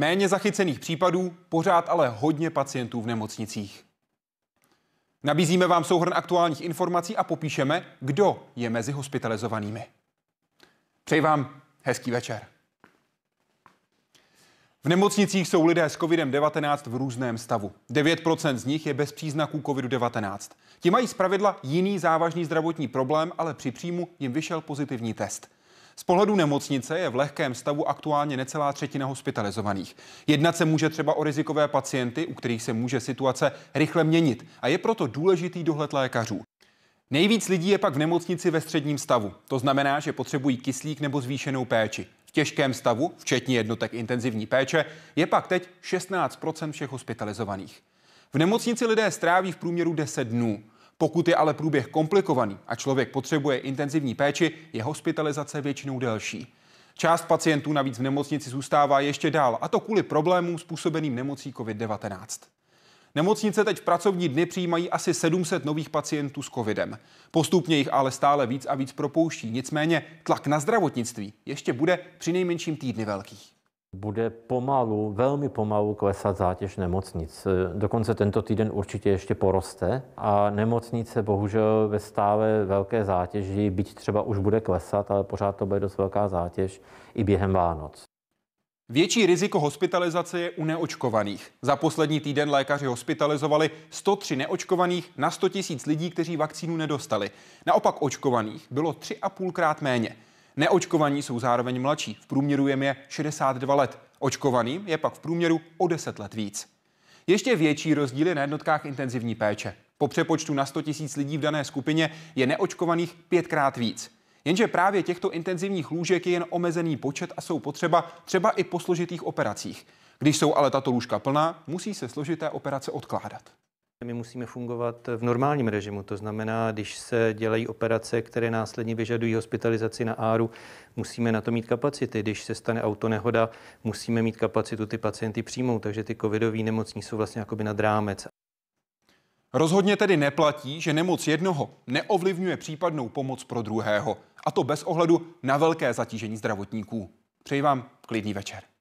Méně zachycených případů, pořád ale hodně pacientů v nemocnicích. Nabízíme vám souhrn aktuálních informací a popíšeme, kdo je mezi hospitalizovanými. Přeji vám hezký večer. V nemocnicích jsou lidé s COVID-19 v různém stavu. 9% z nich je bez příznaků COVID-19. Ti mají zpravidla jiný závažný zdravotní problém, ale při příjmu jim vyšel pozitivní test. Z pohledu nemocnice je v lehkém stavu aktuálně necelá třetina hospitalizovaných. Jednat se může třeba o rizikové pacienty, u kterých se může situace rychle měnit a je proto důležitý dohled lékařů. Nejvíc lidí je pak v nemocnici ve středním stavu. To znamená, že potřebují kyslík nebo zvýšenou péči. V těžkém stavu, včetně jednotek intenzivní péče, je pak teď 16 všech hospitalizovaných. V nemocnici lidé stráví v průměru 10 dnů. Pokud je ale průběh komplikovaný a člověk potřebuje intenzivní péči, je hospitalizace většinou delší. Část pacientů navíc v nemocnici zůstává ještě dál, a to kvůli problémům způsobeným nemocí COVID-19. Nemocnice teď v pracovní dny přijímají asi 700 nových pacientů s covidem. Postupně jich ale stále víc a víc propouští. Nicméně tlak na zdravotnictví ještě bude při nejmenším týdny velký bude pomalu, velmi pomalu klesat zátěž nemocnic. Eh, dokonce tento týden určitě ještě poroste a nemocnice bohužel ve stále velké zátěži, byť třeba už bude klesat, ale pořád to bude dost velká zátěž i během Vánoc. Větší riziko hospitalizace je u neočkovaných. Za poslední týden lékaři hospitalizovali 103 neočkovaných na 100 000 lidí, kteří vakcínu nedostali. Naopak očkovaných bylo 3,5 krát méně. Neočkovaní jsou zároveň mladší, v průměru jim je 62 let. Očkovaným je pak v průměru o 10 let víc. Ještě větší rozdíly na jednotkách intenzivní péče. Po přepočtu na 100 000 lidí v dané skupině je neočkovaných pětkrát víc. Jenže právě těchto intenzivních lůžek je jen omezený počet a jsou potřeba třeba i po složitých operacích. Když jsou ale tato lůžka plná, musí se složité operace odkládat. My musíme fungovat v normálním režimu, to znamená, když se dělají operace, které následně vyžadují hospitalizaci na áru, musíme na to mít kapacity. Když se stane autonehoda, musíme mít kapacitu ty pacienty přijmout, takže ty covidoví nemocní jsou vlastně jakoby nad rámec. Rozhodně tedy neplatí, že nemoc jednoho neovlivňuje případnou pomoc pro druhého, a to bez ohledu na velké zatížení zdravotníků. Přeji vám klidný večer.